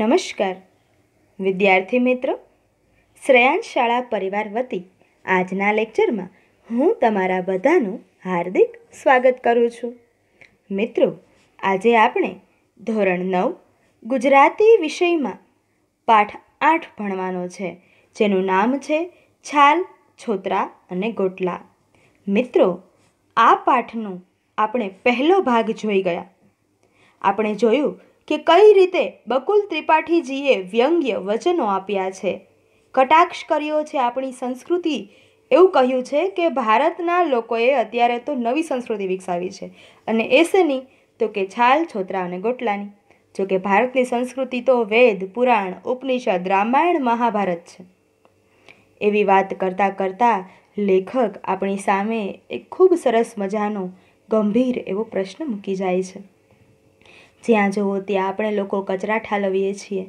નમસ્કાર વિદ્યાર્થી મિત્રો શ્રેયાંશ શાળા પરિવાર વતી આજના લેક્ચરમાં હું તમારા બધાનું હાર્દિક સ્વાગત કરું છું મિત્રો આજે આપણે ધોરણ નવ ગુજરાતી વિષયમાં પાઠ આઠ ભણવાનો છે જેનું નામ છે છાલ છોતરા અને ગોટલા મિત્રો આ પાઠનો આપણે પહેલો ભાગ જોઈ ગયા આપણે જોયું કે કઈ રીતે બકુલ ત્રિપાઠીજીએ વ્યંગ્ય વચનો આપ્યા છે કટાક્ષ કર્યો છે આપણી સંસ્કૃતિ એવું કહ્યું છે કે ભારતના લોકોએ અત્યારે તો નવી સંસ્કૃતિ વિકસાવી છે અને એ તો કે છાલ છોતરા અને ગોટલાની જો કે ભારતની સંસ્કૃતિ તો વેદ પુરાણ ઉપનિષદ રામાયણ મહાભારત છે એવી વાત કરતાં કરતાં લેખક આપણી સામે એક ખૂબ સરસ મજાનો ગંભીર એવો પ્રશ્ન મૂકી જાય છે જ્યાં જુઓ ત્યાં આપણે લોકો કચરા ઠાલવીએ છીએ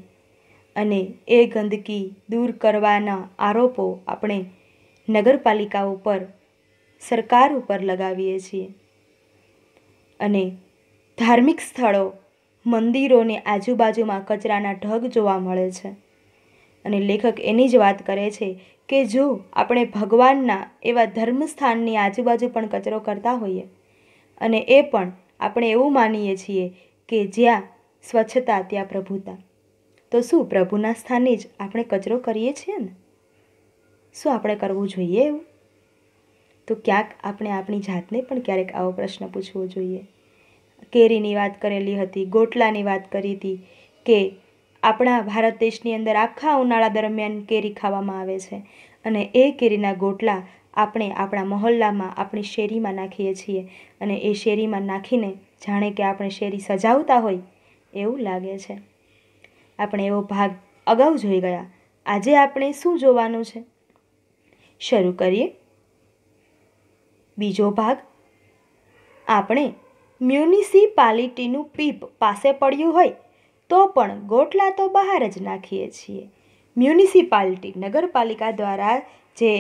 અને એ ગંદકી દૂર કરવાના આરોપો આપણે નગરપાલિકા ઉપર સરકાર ઉપર લગાવીએ છીએ અને ધાર્મિક સ્થળો મંદિરોની આજુબાજુમાં કચરાના ઢગ જોવા મળે છે અને લેખક એની જ વાત કરે છે કે જો આપણે ભગવાનના એવા ધર્મ સ્થાનની આજુબાજુ પણ કચરો કરતા હોઈએ અને એ પણ આપણે એવું માનીએ છીએ કે જ્યાં સ્વચ્છતા ત્યાં પ્રભુતા તો શું પ્રભુના સ્થાને જ આપણે કચરો કરીએ છીએ ને શું આપણે કરવું જોઈએ એવું તો ક્યાંક આપણે આપણી જાતને પણ ક્યારેક આવો પ્રશ્ન પૂછવો જોઈએ કેરીની વાત કરેલી હતી ગોટલાની વાત કરી હતી કે આપણા ભારત દેશની અંદર આખા ઉનાળા દરમિયાન કેરી ખાવામાં આવે છે અને એ કેરીના ગોટલા આપણે આપણા મહોલ્લામાં આપણી શેરીમાં નાખીએ છીએ અને એ શેરીમાં નાખીને જાણે કે આપણે શેરી સજાવતા હોય એવું લાગે છે આપણે એવો ભાગ અગાઉ જોઈ ગયા આજે આપણે શું જોવાનું છે શરૂ કરીએ બીજો ભાગ આપણે મ્યુનિસિપાલિટીનું પીપ પાસે પડ્યું હોય તો પણ ગોટલા તો બહાર જ નાખીએ છીએ મ્યુનિસિપાલિટી નગરપાલિકા દ્વારા જે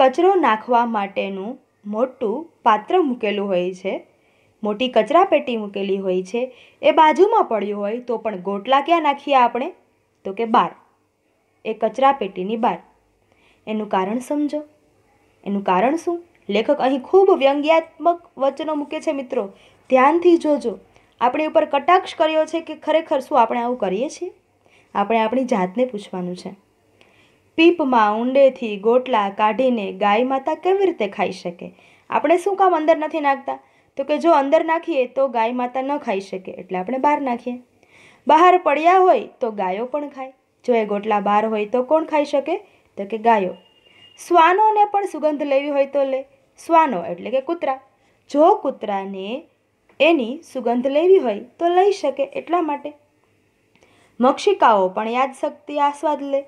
કચરો નાખવા માટેનું મોટું પાત્ર મૂકેલું હોય છે મોટી કચરાપેટી મૂકેલી હોય છે એ બાજુમાં પડ્યું હોય તો પણ ગોટલા ક્યાં નાખીએ આપણે તો કે બાર એ કચરાપેટીની બાર એનું કારણ સમજો એનું કારણ શું લેખક અહીં ખૂબ વ્યંગ્યાત્મક વચનો મૂકે છે મિત્રો ધ્યાનથી જોજો આપણે ઉપર કટાક્ષ કર્યો છે કે ખરેખર શું આપણે આવું કરીએ છીએ આપણે આપણી જાતને પૂછવાનું છે પીપમાં ઊંડેથી ગોટલા કાઢીને ગાય માતા કેવી રીતે ખાઈ શકે આપણે શું કામ અંદર નથી નાખતા તો કે જો અંદર નાખીએ તો ગાય માતા ન ખાઈ શકે એટલે આપણે બહાર નાખીએ બહાર પડ્યા હોય તો ગાયો પણ ખાય જો એ ગોટલા બહાર હોય તો કોણ ખાઈ શકે તો કે ગાયો શ્વાનોને પણ સુગંધ લેવી હોય તો લે શ્વાનો એટલે કે કૂતરા જો કૂતરાને એની સુગંધ લેવી હોય તો લઈ શકે એટલા માટે મક્ષિકાઓ પણ યાદશક્તિ આસ્વાદ લે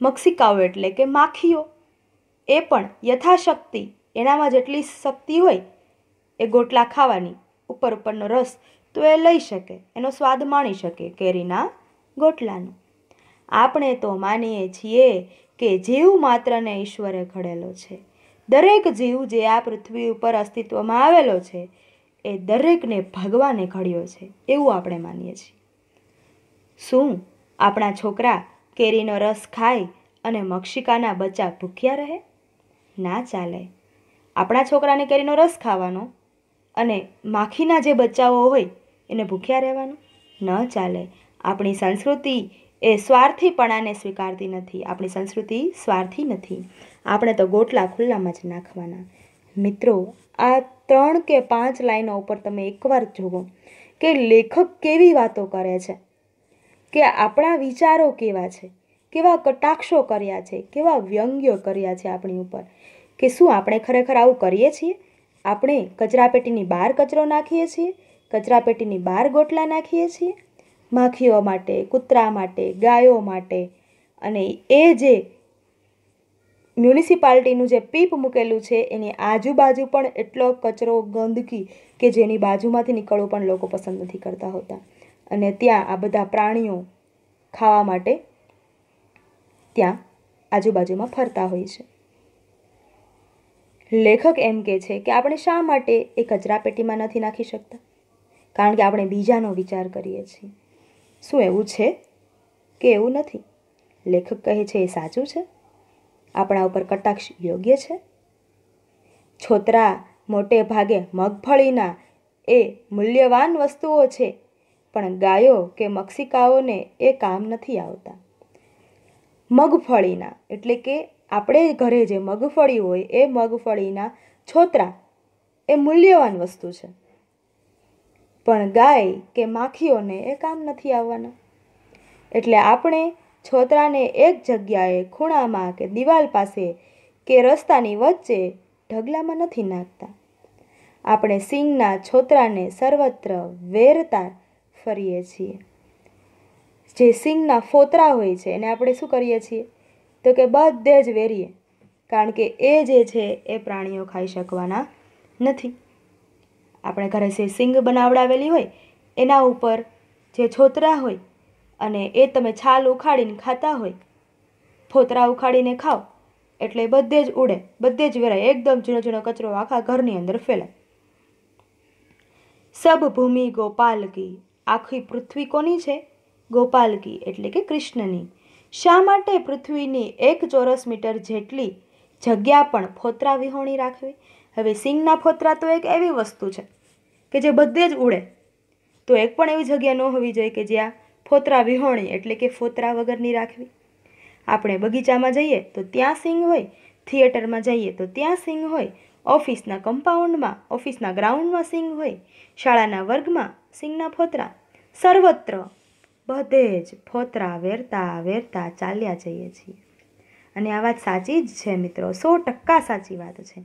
મક્ષિકાઓ એટલે કે માખીઓ એ પણ યથાશક્તિ એનામાં જેટલી શક્તિ હોય એ ગોટલા ખાવાની ઉપર ઉપરનો રસ તો એ લઈ શકે એનો સ્વાદ માણી શકે કેરીના ગોટલાનો આપણે તો માનીએ છીએ કે જીવ માત્રને ઈશ્વરે ઘડેલો છે દરેક જીવ જે આ પૃથ્વી ઉપર અસ્તિત્વમાં આવેલો છે એ દરેકને ભગવાને ઘડ્યો છે એવું આપણે માનીએ છીએ શું આપણા છોકરા કેરીનો રસ ખાય અને મક્ષિકાના બચ્ચા ભૂખ્યા રહે ના ચાલે આપણા છોકરાને કેરીનો રસ ખાવાનો અને માખીના જે બચ્ચાઓ હોય એને ભૂખ્યા રહેવાનું ન ચાલે આપણી સંસ્કૃતિ એ સ્વાર્થીપણાને સ્વીકારતી નથી આપણી સંસ્કૃતિ સ્વાર્થી નથી આપણે તો ગોટલા ખુલ્લામાં જ નાખવાના મિત્રો આ ત્રણ કે પાંચ લાઈનો ઉપર તમે એકવાર જુઓ કે લેખક કેવી વાતો કરે છે કે આપણા વિચારો કેવા છે કેવા કટાક્ષો કર્યા છે કેવા વ્યંગ્યો કર્યા છે આપણી ઉપર કે શું આપણે ખરેખર આવું કરીએ છીએ આપણે કચરાપેટીની બહાર કચરો નાખીએ છીએ કચરાપેટીની બહાર ગોટલા નાખીએ છીએ માખીઓ માટે કૂતરા માટે ગાયો માટે અને એ જે મ્યુનિસિપાલિટીનું જે પીપ મૂકેલું છે એની આજુબાજુ પણ એટલો કચરો ગંદકી કે જેની બાજુમાંથી નીકળવું પણ લોકો પસંદ નથી કરતા હોતા અને ત્યાં આ બધા પ્રાણીઓ ખાવા માટે ત્યાં આજુબાજુમાં ફરતા હોય છે લેખક એમ કે છે કે આપણે શા માટે એ કચરાપેટીમાં નથી નાખી શકતા કારણ કે આપણે બીજાનો વિચાર કરીએ છીએ શું એવું છે કે એવું નથી લેખક કહે છે એ સાચું છે આપણા ઉપર કટાક્ષ યોગ્ય છે છોતરા મોટે ભાગે મગફળીના એ મૂલ્યવાન વસ્તુઓ છે પણ ગાયો કે મક્ષિકાઓને એ કામ નથી આવતા મગફળીના એટલે કે આપણે ઘરે જે મગફળી હોય એ મગફળીના છોતરા એ મૂલ્યવાન વસ્તુ છે પણ ગાય કે માખીઓને એ કામ નથી આવવાના એટલે આપણે છોતરાને એક જગ્યાએ ખૂણામાં કે દિવાલ પાસે કે રસ્તાની વચ્ચે ઢગલામાં નથી નાખતા આપણે સિંગના છોતરાને સર્વત્ર વેરતા ફરીએ છીએ જે સિંગના ફોતરા હોય છે એને આપણે શું કરીએ છીએ તો કે બધે જ વેરીએ કારણ કે એ જે છે એ પ્રાણીઓ ખાઈ શકવાના નથી આપણે ઘરે જે સિંગ બનાવડાવેલી હોય એના ઉપર જે છોતરા હોય અને એ તમે છાલ ઉખાડીને ખાતા હોય ફોતરા ઉખાડીને ખાઓ એટલે બધે જ ઉડે બધે જ વેરાય એકદમ ઝીણો ઝીણો કચરો આખા ઘરની અંદર ફેલાય સબ ભૂમિ ગોપાલકી આખી પૃથ્વી કોની છે ગોપાલકી એટલે કે કૃષ્ણની શા માટે પૃથ્વીની એક ચોરસ મીટર જેટલી જગ્યા પણ ફોતરા વિહોણી રાખવી હવે સિંગના ફોતરા તો એક એવી વસ્તુ છે કે જે બધે જ ઉડે તો એક પણ એવી જગ્યા ન હોવી જોઈએ કે જ્યાં ફોતરા વિહોણી એટલે કે ફોતરા વગરની રાખવી આપણે બગીચામાં જઈએ તો ત્યાં સિંગ હોય થિયેટરમાં જઈએ તો ત્યાં સિંહ હોય ઓફિસના કમ્પાઉન્ડમાં ઓફિસના ગ્રાઉન્ડમાં સિંહ હોય શાળાના વર્ગમાં સિંગના ફોતરા સર્વત્ર બધે જ ફોતરા વેરતા વેરતા ચાલ્યા જઈએ છીએ અને આ વાત સાચી જ છે મિત્રો સો ટકા સાચી વાત છે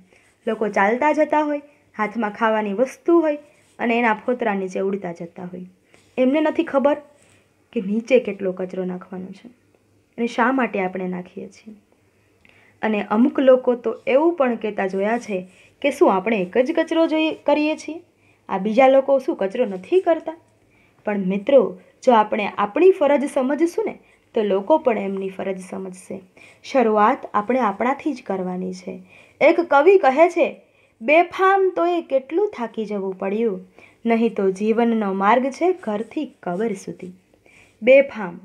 લોકો ચાલતા જતા હોય હાથમાં ખાવાની વસ્તુ હોય અને એના ફોતરા નીચે ઉડતા જતા હોય એમને નથી ખબર કે નીચે કેટલો કચરો નાખવાનો છે અને શા માટે આપણે નાખીએ છીએ અને અમુક લોકો તો એવું પણ કહેતા જોયા છે કે શું આપણે એક જ કચરો જોઈએ કરીએ છીએ આ બીજા લોકો શું કચરો નથી કરતા પણ મિત્રો જો આપણે આપણી ફરજ સમજશું ને તો લોકો પણ એમની ફરજ સમજશે શરૂઆત આપણે આપણાથી જ કરવાની છે એક કવિ કહે છે બેફામ તો એ કેટલું થાકી જવું પડ્યું નહીં તો જીવનનો માર્ગ છે ઘરથી કબર સુધી બેફામ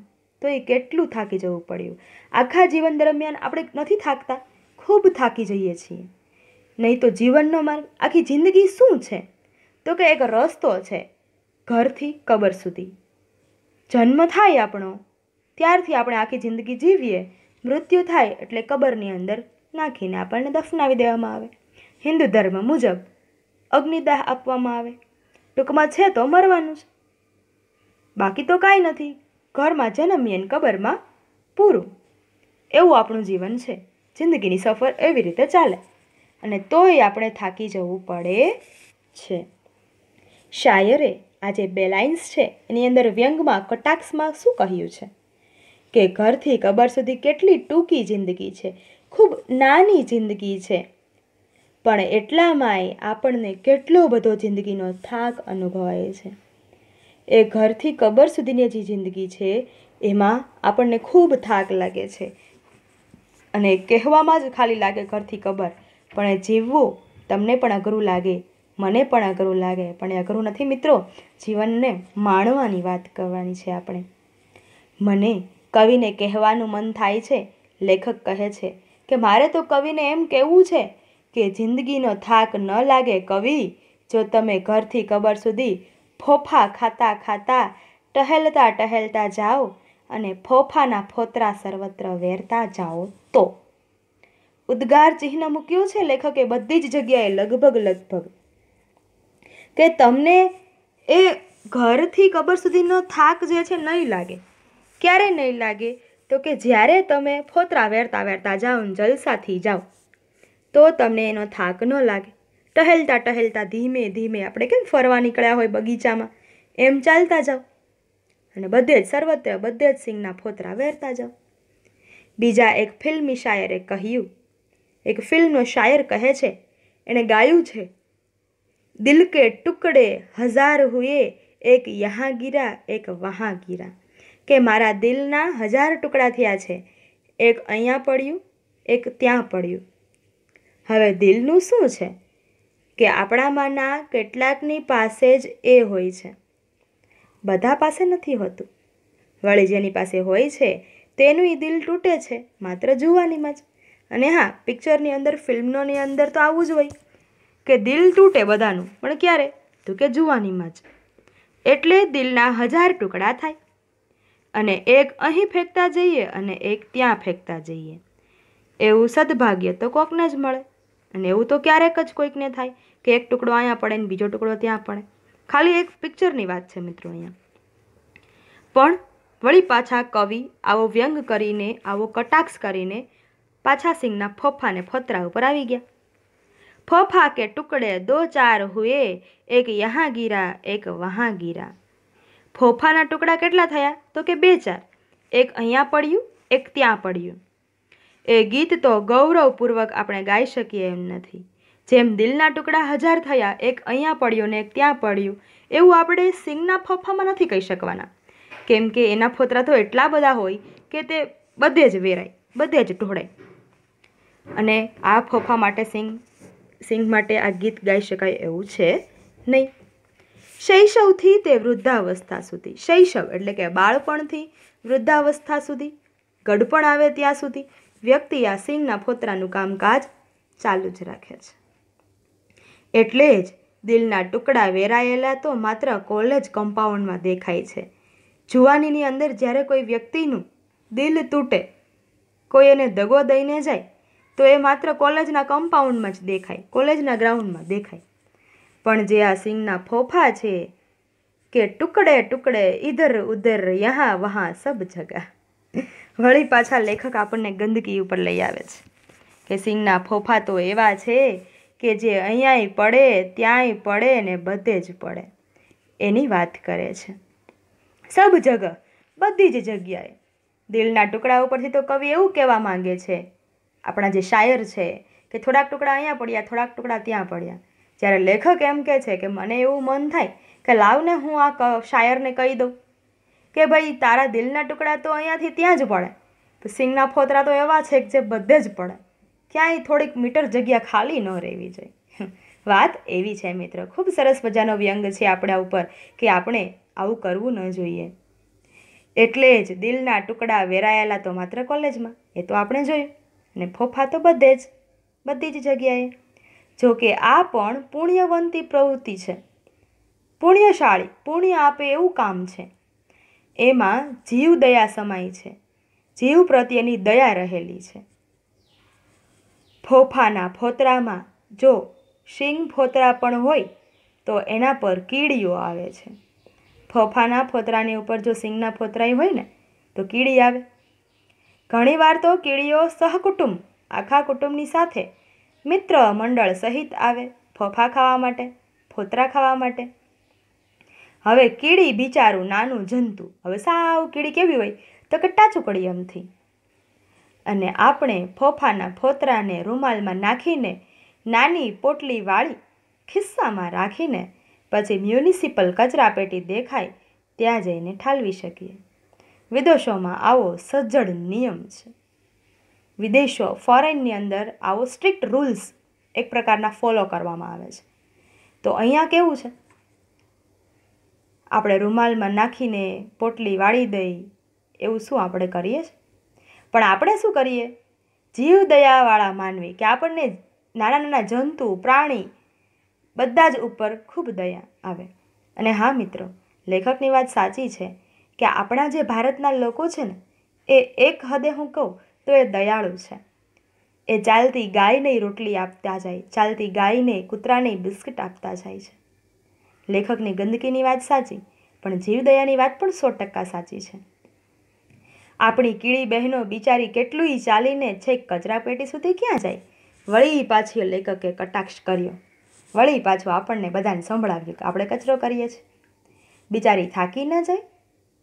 તો એ કેટલું થાકી જવું પડ્યું આખા જીવન દરમિયાન આપણે નથી થાકતા ખૂબ થાકી જઈએ છીએ નહીં તો જીવનનો માર્ગ આખી જિંદગી શું છે તો કે એક રસ્તો છે ઘરથી કબર સુધી જન્મ થાય આપણો ત્યારથી આપણે આખી જિંદગી જીવીએ મૃત્યુ થાય એટલે કબરની અંદર નાખીને આપણને દફનાવી દેવામાં આવે હિન્દુ ધર્મ મુજબ અગ્નિદાહ આપવામાં આવે ટૂંકમાં છે તો મરવાનું છે બાકી તો કાંઈ નથી ઘરમાં જન્મીએ ને કબરમાં પૂરું એવું આપણું જીવન છે જિંદગીની સફર એવી રીતે ચાલે અને તોય આપણે થાકી જવું પડે છે શાયરે આ જે બેલાઇન્સ છે એની અંદર વ્યંગમાં કટાક્ષમાં શું કહ્યું છે કે ઘરથી કબર સુધી કેટલી ટૂંકી જિંદગી છે ખૂબ નાની જિંદગી છે પણ એટલામાંય આપણને કેટલો બધો જિંદગીનો થાક અનુભવાય છે એ ઘરથી કબર સુધીની જે જિંદગી છે એમાં આપણને ખૂબ થાક લાગે છે અને કહેવામાં જ ખાલી લાગે ઘરથી કબર પણ એ જીવવું તમને પણ અઘરું લાગે મને પણ અઘરું લાગે પણ એ અઘરું નથી મિત્રો જીવનને માણવાની વાત કરવાની છે આપણે મને કવિને કહેવાનું મન થાય છે લેખક કહે છે કે મારે તો કવિને એમ કહેવું છે કે જિંદગીનો થાક ન લાગે કવિ જો તમે ઘરથી કબર સુધી ફોફા ખાતા ખાતા ટહેલતા ટહેલતા જાઓ અને ફોફાના ફોતરા સર્વત્ર વેરતા જાઓ તો ઉદ્ગાર ચિહ્ન મૂક્યું છે લેખકે બધી જ જગ્યાએ લગભગ લગભગ કે તમને એ ઘરથી કબર સુધીનો થાક જે છે નહીં લાગે ક્યારે નહીં લાગે તો કે જ્યારે તમે ફોતરા વેરતા વેરતા જાઓ જલસાથી જાઓ તો તમને એનો થાક ન લાગે ટહેલતા ટહેલતા ધીમે ધીમે આપણે કેમ ફરવા નીકળ્યા હોય બગીચામાં એમ ચાલતા જાઓ અને બધે જ સર્વત્ર બધે જ સિંહના ફોતરા વેરતા જાઓ બીજા એક ફિલ્મી શાયરે કહ્યું એક ફિલ્મનો શાયર કહે છે એણે ગાયું છે દિલ કે ટુકડે હજાર હુએ એક યહાં ગિરા એક વહાં ગિરા કે મારા દિલના હજાર ટુકડા થયા છે એક અહીંયા પડ્યું એક ત્યાં પડ્યું હવે દિલનું શું છે કે આપણામાંના કેટલાકની પાસે જ એ હોય છે બધા પાસે નથી હોતું વળી જેની પાસે હોય છે તેનું એ દિલ તૂટે છે માત્ર જોવાનીમાં જ અને હા પિક્ચરની અંદર ફિલ્મનોની અંદર તો આવું જ હોય કે દિલ તૂટે બધાનું પણ ક્યારે તો કે જુવાનીમાં જ એટલે દિલના હજાર ટુકડા થાય અને એક અહીં ફેંકતા જઈએ અને એક ત્યાં ફેંકતા જઈએ એવું સદભાગ્ય તો કોકને જ મળે અને એવું તો ક્યારેક જ કોઈકને થાય કે એક ટુકડો અહીંયા પડે ને બીજો ટુકડો ત્યાં પડે ખાલી એક પિક્ચરની વાત છે મિત્રો અહીંયા પણ વળી પાછા કવિ આવો વ્યંગ કરીને આવો કટાક્ષ કરીને પાછા સિંહના ફફાને ફતરા ઉપર આવી ગયા ફફા के ટુકડે દો ચાર હુએ એક યહાં ગીરા એક વહાં ગીરા ફોફાના ટુકડા કેટલા થયા તો કે બે ચાર એક અહીંયા પડ્યું એક ત્યાં પડ્યું એ ગીત તો ગૌરવપૂર્વક આપણે ગાઈ શકીએ એમ નથી જેમ દિલના ટુકડા હજાર થયા એક અહીંયા પડ્યું ને એક ત્યાં પડ્યું એવું આપણે સિંગના ફોફામાં નથી કહી શકવાના કેમ કે એના ફોતરા તો એટલા બધા હોય કે તે બધે જ વેરાય બધે જ ઢોળાય અને આ ફોફા માટે સિંગ સિંહ માટે આ ગીત ગાઈ શકાય એવું છે નહીં શૈશવથી તે વૃદ્ધાવસ્થા સુધી શૈશવ એટલે કે બાળપણથી વૃદ્ધાવસ્થા સુધી ગઢપણ આવે ત્યાં સુધી વ્યક્તિ આ સિંહના ફોતરાનું કામકાજ ચાલુ જ રાખે છે એટલે જ દિલના ટુકડા વેરાયેલા તો માત્ર કોલેજ કમ્પાઉન્ડમાં દેખાય છે જુવાનીની અંદર જ્યારે કોઈ વ્યક્તિનું દિલ તૂટે કોઈ એને દગો દઈને જાય તો એ માત્ર કોલેજના કમ્પાઉન્ડમાં જ દેખાય કોલેજના ગ્રાઉન્ડમાં દેખાય પણ જે આ સિંગના ફોફા છે કે ટુકડે ટુકડે ઇધર ઉધર યહાં વહાં સબ જગા વળી પાછા લેખક આપણને ગંદકી ઉપર લઈ આવે છે કે સિંગના ફોફા તો એવા છે કે જે અહીંયાય પડે ત્યાંય પડે ને બધે જ પડે એની વાત કરે છે સબ જગ બધી જ જગ્યાએ દિલના ટુકડા ઉપરથી તો કવિ એવું કહેવા માંગે છે આપણા જે શાયર છે કે થોડાક ટુકડા અહીંયા પડ્યા થોડાક ટુકડા ત્યાં પડ્યા જ્યારે લેખક એમ કહે છે કે મને એવું મન થાય કે લાવને હું આ શાયરને કહી દઉં કે ભાઈ તારા દિલના ટુકડા તો અહીંયાથી ત્યાં જ પડે તો સિંગના ફોતરા તો એવા છે કે જે બધે જ પડે ક્યાંય થોડીક મીટર જગ્યા ખાલી ન રહેવી જોઈએ વાત એવી છે મિત્ર ખૂબ સરસ મજાનો વ્યંગ છે આપણા ઉપર કે આપણે આવું કરવું ન જોઈએ એટલે જ દિલના ટુકડા વેરાયેલા તો માત્ર કોલેજમાં એ તો આપણે જોયું અને ફોફા તો બધે જ બધી જ જગ્યાએ જોકે આ પણ પુણ્યવંતી પ્રવૃત્તિ છે પુણ્યશાળી પુણ્ય આપે એવું કામ છે એમાં જીવ દયા સમાય છે જીવ પ્રત્યેની દયા રહેલી છે ફોફાના ફોતરામાં જો શિંગ ફોતરા પણ હોય તો એના પર કીડીઓ આવે છે ફોફાના ફોતરાની ઉપર જો સિંગના ફોતરાય હોય ને તો કીડી આવે ઘણીવાર તો કીડીઓ સહકુટુંબ આખા કુટુંબની સાથે મિત્ર મંડળ સહિત આવે ફોફા ખાવા માટે ફોતરા ખાવા માટે હવે કીડી બિચારું નાનું જંતુ હવે સાવ કીડી કેવી હોય તો કે ટાચુકડી એમથી અને આપણે ફોફાના ફોતરાને રૂમાલમાં નાખીને નાની પોટલી વાળી ખિસ્સામાં રાખીને પછી મ્યુનિસિપલ કચરાપેટી દેખાય ત્યાં જઈને ઠાલવી શકીએ વિદેશોમાં આવો સજ્જડ નિયમ છે વિદેશો ફોરેનની અંદર આવો સ્ટ્રિક્ટ રૂલ્સ એક પ્રકારના ફોલો કરવામાં આવે છે તો અહીંયા કેવું છે આપણે રૂમાલમાં નાખીને પોટલી વાળી દઈ એવું શું આપણે કરીએ છીએ પણ આપણે શું કરીએ જીવ દયાવાળા માનવી કે આપણને નાના નાના જંતુ પ્રાણી બધા જ ઉપર ખૂબ દયા આવે અને હા મિત્રો લેખકની વાત સાચી છે કે આપણા જે ભારતના લોકો છે ને એ એક હદે હું કહું તો એ દયાળુ છે એ ચાલતી ગાયને રોટલી આપતા જાય ચાલતી ગાયને કૂતરાને બિસ્કિટ આપતા જાય છે લેખકની ગંદકીની વાત સાચી પણ જીવદયાની વાત પણ સો ટકા સાચી છે આપણી કીડી બહેનો બિચારી કેટલું ચાલીને છેક કચરાપેટી સુધી ક્યાં જાય વળી પાછી લેખકે કટાક્ષ કર્યો વળી પાછું આપણને બધાને સંભળાવ્યું કે આપણે કચરો કરીએ છીએ બિચારી થાકી ન જાય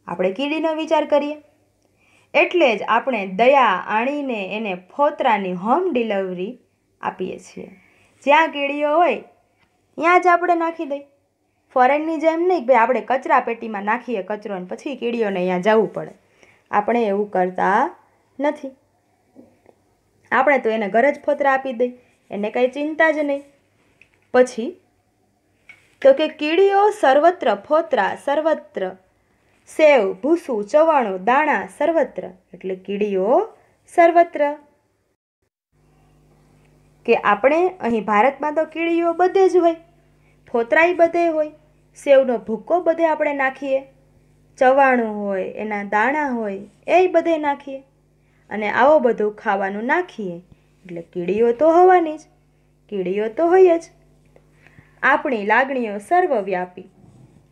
આપણે કીડીનો વિચાર કરીએ એટલે જ આપણે દયા આણીને એને ફોતરાની હોમ ડિલિવરી આપીએ છીએ જ્યાં કીડીઓ હોય ત્યાં જ આપણે નાખી દઈએ ફોરેનની જેમ નહીં ભાઈ આપણે કચરા પેટીમાં નાખીએ કચરો ને પછી કીડીઓને અહીંયા જવું પડે આપણે એવું કરતા નથી આપણે તો એને ઘર જ ફોતરા આપી દઈએ એને કંઈ ચિંતા જ નહીં પછી તો કે કીડીઓ સર્વત્ર ફોતરા સર્વત્ર સેવ ભૂસું ચવાણું દાણા સર્વત્ર એટલે કીડીઓ સર્વત્ર કે આપણે અહીં ભારતમાં તો કીડીઓ બધે જ હોય ફોતરાઈ બધે હોય સેવનો ભૂક્કો બધે આપણે નાખીએ ચવાણું હોય એના દાણા હોય એ બધે નાખીએ અને આવો બધું ખાવાનું નાખીએ એટલે કીડીઓ તો હોવાની જ કીડીઓ તો હોય જ આપણી લાગણીઓ સર્વવ્યાપી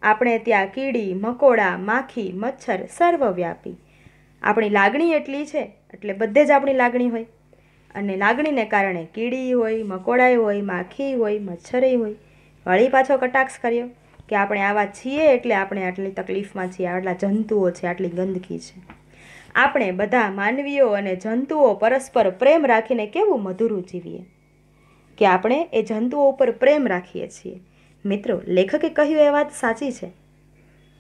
આપણે ત્યાં કીડી મકોડા માખી મચ્છર સર્વવ્યાપી આપણી લાગણી એટલી છે એટલે બધે જ આપણી લાગણી હોય અને લાગણીને કારણે કીડી હોય મકોડાય હોય માખી હોય મચ્છરે હોય વળી પાછો કટાક્ષ કર્યો કે આપણે આવા છીએ એટલે આપણે આટલી તકલીફમાં છીએ આટલા જંતુઓ છે આટલી ગંદકી છે આપણે બધા માનવીઓ અને જંતુઓ પરસ્પર પ્રેમ રાખીને કેવું મધુરું જીવીએ કે આપણે એ જંતુઓ ઉપર પ્રેમ રાખીએ છીએ મિત્રો લેખકે કહ્યું એ વાત સાચી છે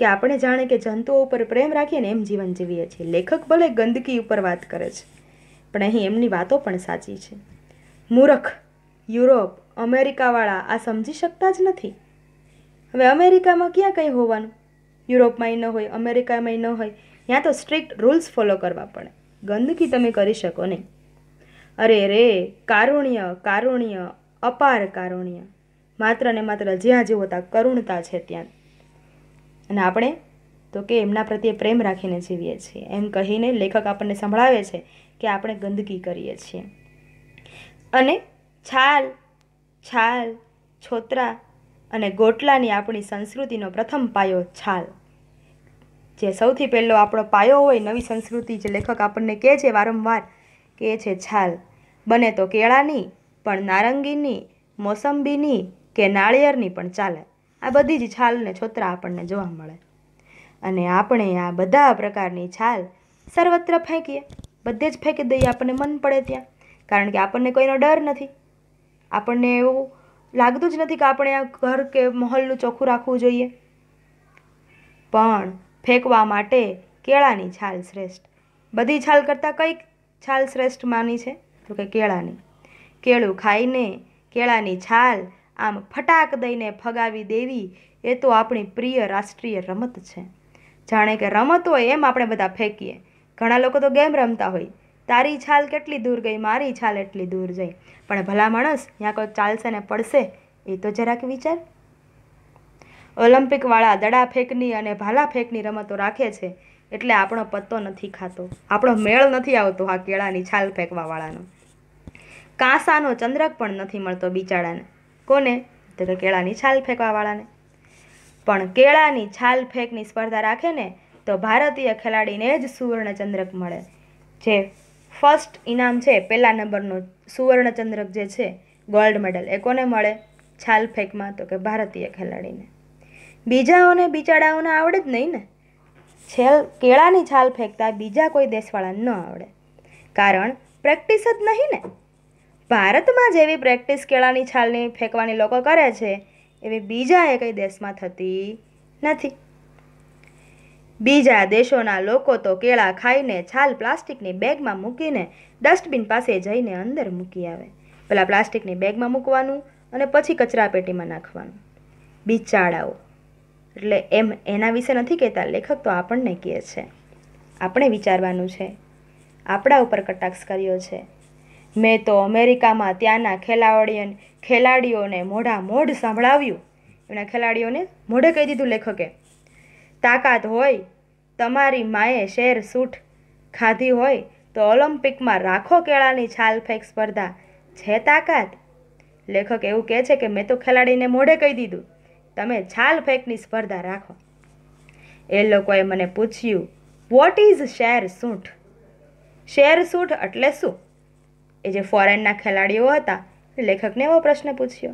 કે આપણે જાણે કે જંતુઓ ઉપર પ્રેમ રાખીએ ને એમ જીવન જીવીએ છીએ લેખક ભલે ગંદકી ઉપર વાત કરે છે પણ અહીં એમની વાતો પણ સાચી છે મૂરખ યુરોપ અમેરિકાવાળા આ સમજી શકતા જ નથી હવે અમેરિકામાં ક્યાં કંઈ હોવાનું યુરોપમાંય ન હોય અમેરિકામાંય ન હોય ત્યાં તો સ્ટ્રિક્ટ રૂલ્સ ફોલો કરવા પડે ગંદકી તમે કરી શકો નહીં અરે રે કારુણ્ય કારુણ્ય અપાર કારુણ્ય માત્ર ને માત્ર જ્યાં જેવો ત્યાં કરુણતા છે ત્યાં અને આપણે તો કે એમના પ્રત્યે પ્રેમ રાખીને જીવીએ છીએ એમ કહીને લેખક આપણને સંભળાવે છે કે આપણે ગંદકી કરીએ છીએ અને છાલ છાલ છોતરા અને ગોટલાની આપણી સંસ્કૃતિનો પ્રથમ પાયો છાલ જે સૌથી પહેલો આપણો પાયો હોય નવી સંસ્કૃતિ જે લેખક આપણને કહે છે વારંવાર કે છે છાલ બને તો કેળાની પણ નારંગીની મોસંબીની કે નાળિયેરની પણ ચાલે આ બધી જ છાલને છોતરા આપણને જોવા મળે અને આપણે આ બધા પ્રકારની છાલ સર્વત્ર ફેંકીએ બધે જ ફેંકી દઈએ આપણને મન પડે ત્યાં કારણ કે આપણને કોઈનો ડર નથી આપણને એવું લાગતું જ નથી કે આપણે આ ઘર કે મહોલનું ચોખ્ખું રાખવું જોઈએ પણ ફેંકવા માટે કેળાની છાલ શ્રેષ્ઠ બધી છાલ કરતાં કઈ છાલ શ્રેષ્ઠ માની છે તો કે કેળાની કેળું ખાઈને કેળાની છાલ આમ ફટાક દઈને ફગાવી દેવી એ તો આપણી પ્રિય રાષ્ટ્રીય રમત છે જાણે કે રમત હોય એમ આપણે બધા ફેંકીએ ઘણા લોકો તો ગેમ રમતા હોય તારી છાલ કેટલી દૂર ગઈ મારી છાલ એટલી દૂર જઈ પણ ભલા માણસ ત્યાં કોઈ ચાલશે ને પડશે એ તો જરાક વિચાર ઓલિમ્પિકવાળા દડા ફેંકની અને ભાલા ફેંકની રમતો રાખે છે એટલે આપણો પત્તો નથી ખાતો આપણો મેળ નથી આવતો આ કેળાની છાલ ફેંકવાવાળાનો કાંસાનો ચંદ્રક પણ નથી મળતો બિચારાને કોને તો કે કેળાની છાલ ફેંકવાવાળાને પણ કેળાની છાલ ફેંકની સ્પર્ધા રાખે ને તો ભારતીય ખેલાડીને જ સુવર્ણચંદ્રક મળે જે ફર્સ્ટ ઇનામ છે પહેલા નંબરનો સુવર્ણચંદ્રક જે છે ગોલ્ડ મેડલ એ કોને મળે છાલ ફેંકમાં તો કે ભારતીય ખેલાડીને બીજાઓને બિચારાઓને આવડે જ નહીં ને છેલ કેળાની છાલ ફેંકતા બીજા કોઈ દેશવાળાને ન આવડે કારણ પ્રેક્ટિસ જ નહીં ને ભારતમાં જેવી પ્રેક્ટિસ કેળાની છાલની ફેંકવાની લોકો કરે છે એવી બીજા એ કંઈ દેશમાં થતી નથી બીજા દેશોના લોકો તો કેળા ખાઈને છાલ પ્લાસ્ટિકની બેગમાં મૂકીને ડસ્ટબિન પાસે જઈને અંદર મૂકી આવે પહેલાં પ્લાસ્ટિકની બેગમાં મૂકવાનું અને પછી કચરાપેટીમાં નાખવાનું બિચારાઓ એટલે એમ એના વિશે નથી કહેતા લેખક તો આપણને કહે છે આપણે વિચારવાનું છે આપણા ઉપર કટાક્ષ કર્યો છે મેં તો અમેરિકામાં ત્યાંના ખેલાડીઓને ખેલાડીઓને મોઢા મોઢ સંભળાવ્યું એમના ખેલાડીઓને મોઢે કહી દીધું લેખકે તાકાત હોય તમારી માએ શેર સૂટ ખાધી હોય તો ઓલિમ્પિકમાં રાખો કેળાની છાલ ફેંક સ્પર્ધા છે તાકાત લેખક એવું કહે છે કે મેં તો ખેલાડીને મોઢે કહી દીધું તમે છાલ ફેંકની સ્પર્ધા રાખો એ લોકોએ મને પૂછ્યું વોટ ઇઝ શેર સૂંઠ શેર સૂંઠ એટલે શું એ જે ફોરેનના ખેલાડીઓ હતા લેખકને એવો પ્રશ્ન પૂછ્યો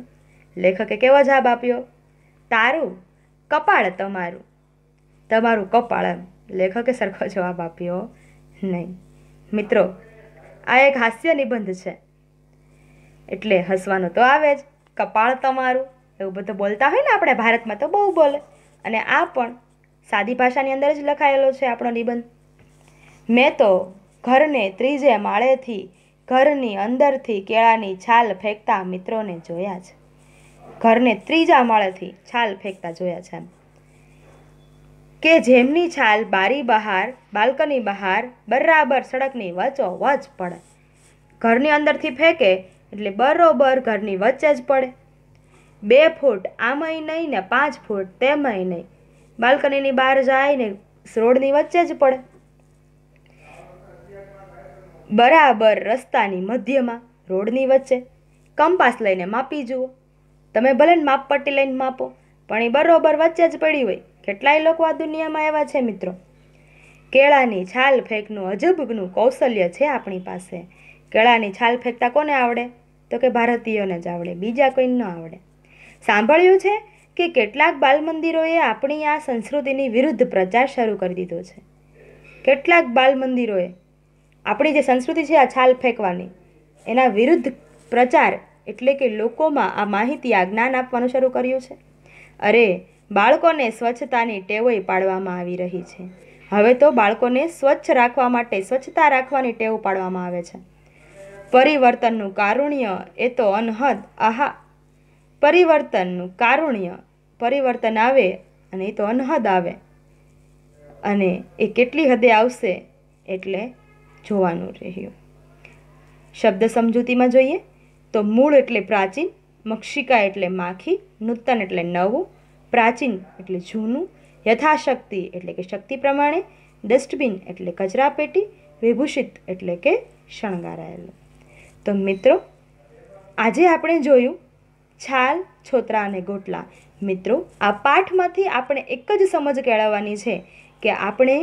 લેખકે કેવો જવાબ આપ્યો તારું કપાળ તમારું તમારું કપાળ એમ લેખકે સરખો જવાબ આપ્યો નહીં મિત્રો આ એક હાસ્ય નિબંધ છે એટલે હસવાનું તો આવે જ કપાળ તમારું એવું બધું બોલતા હોય ને આપણે ભારતમાં તો બહુ બોલે અને આ પણ સાદી ભાષાની અંદર જ લખાયેલો છે આપણો નિબંધ મેં તો ઘરને ત્રીજે માળેથી ઘરની અંદરથી કેળાની છાલ ફેંકતા મિત્રોને જોયા છે ઘરને ત્રીજા માળેથી છાલ ફેંકતા જોયા છે એમ કે જેમની છાલ બારી બહાર બાલ્કની બહાર બરાબર સડકની વચો વચ પડે ઘરની અંદરથી ફેંકે એટલે બરોબર ઘરની વચ્ચે જ પડે બે ફૂટ આમાંય નહીં ને પાંચ ફૂટ તેમય નહીં બાલ્કનીની બહાર જાય ને રોડની વચ્ચે જ પડે બરાબર રસ્તાની મધ્યમાં રોડની વચ્ચે કંપાસ લઈને માપી જુઓ તમે ભલે માપપટ્ટી લઈને માપો પણ એ બરોબર વચ્ચે જ પડી હોય કેટલાય લોકો આ દુનિયામાં એવા છે મિત્રો કેળાની છાલ ફેંકનું અજબનું કૌશલ્ય છે આપણી પાસે કેળાની છાલ ફેંકતા કોને આવડે તો કે ભારતીયોને જ આવડે બીજા કોઈને ન આવડે સાંભળ્યું છે કે કેટલાક બાલમંદિરોએ આપણી આ સંસ્કૃતિની વિરુદ્ધ પ્રચાર શરૂ કરી દીધો છે કેટલાક બાલમંદિરોએ આપણી જે સંસ્કૃતિ છે આ છાલ ફેંકવાની એના વિરુદ્ધ પ્રચાર એટલે કે લોકોમાં આ માહિતી આ જ્ઞાન આપવાનું શરૂ કર્યું છે અરે બાળકોને સ્વચ્છતાની ટેવોય પાડવામાં આવી રહી છે હવે તો બાળકોને સ્વચ્છ રાખવા માટે સ્વચ્છતા રાખવાની ટેવ પાડવામાં આવે છે પરિવર્તનનું કારુણ્ય એ તો અનહદ આહા પરિવર્તનનું કારુણ્ય પરિવર્તન આવે અને એ તો અનહદ આવે અને એ કેટલી હદે આવશે એટલે જોવાનું રહ્યું શબ્દ સમજૂતીમાં જોઈએ તો મૂળ એટલે પ્રાચીન મક્ષિકા એટલે માખી નૂતન એટલે નવું પ્રાચીન એટલે જૂનું યથાશક્તિ એટલે કે શક્તિ પ્રમાણે ડસ્ટબિન એટલે કચરાપેટી વિભૂષિત એટલે કે શણગારાયેલું તો મિત્રો આજે આપણે જોયું છાલ છોતરા અને ગોટલા મિત્રો આ પાઠમાંથી આપણે એક જ સમજ કેળવવાની છે કે આપણે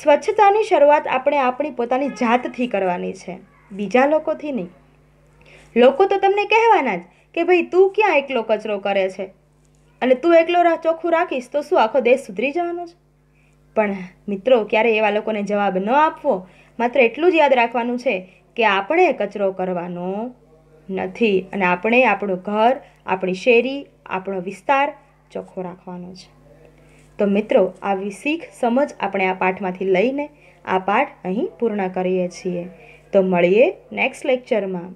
સ્વચ્છતાની શરૂઆત આપણે આપણી પોતાની જાતથી કરવાની છે બીજા લોકોથી નહીં લોકો તો તમને કહેવાના જ કે ભાઈ તું ક્યાં એકલો કચરો કરે છે અને તું એકલો ચોખ્ખું રાખીશ તો શું આખો દેશ સુધરી જવાનો છે પણ મિત્રો ક્યારે એવા લોકોને જવાબ ન આપવો માત્ર એટલું જ યાદ રાખવાનું છે કે આપણે કચરો કરવાનો નથી અને આપણે આપણું ઘર આપણી શેરી આપણો વિસ્તાર ચોખ્ખો રાખવાનો છે તો મિત્રો આવી શીખ સમજ આપણે આ પાઠમાંથી લઈને આ પાઠ અહીં પૂર્ણ કરીએ છીએ તો મળીએ નેક્સ્ટ લેક્ચરમાં